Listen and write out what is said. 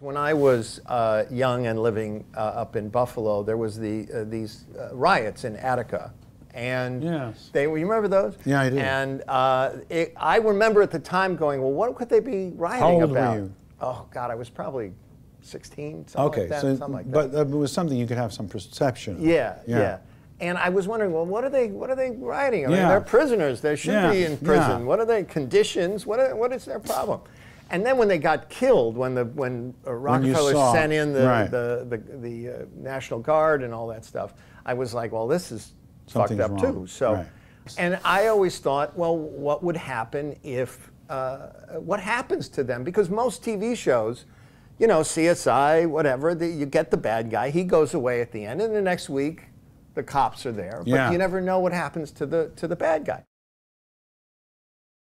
When I was uh, young and living uh, up in Buffalo, there was the uh, these uh, riots in Attica, and yes. they You remember those? Yeah, I do. And uh, it, I remember at the time going, "Well, what could they be rioting How old about?" Were you? Oh God, I was probably 16, something okay, like that. So, like that. but it was something you could have some perception. Yeah, yeah, yeah. And I was wondering, well, what are they? What are they rioting? I mean, yeah. they're prisoners. They should yeah. be in prison. What are their conditions? What are, What is their problem? And then when they got killed, when the when uh, Rockefeller when sent in the right. the the, the uh, National Guard and all that stuff, I was like, well, this is Something's fucked up wrong. too. So, right. and I always thought, well, what would happen if uh, what happens to them? Because most TV shows, you know, CSI, whatever, the, you get the bad guy, he goes away at the end, and the next week, the cops are there, but yeah. you never know what happens to the to the bad guy.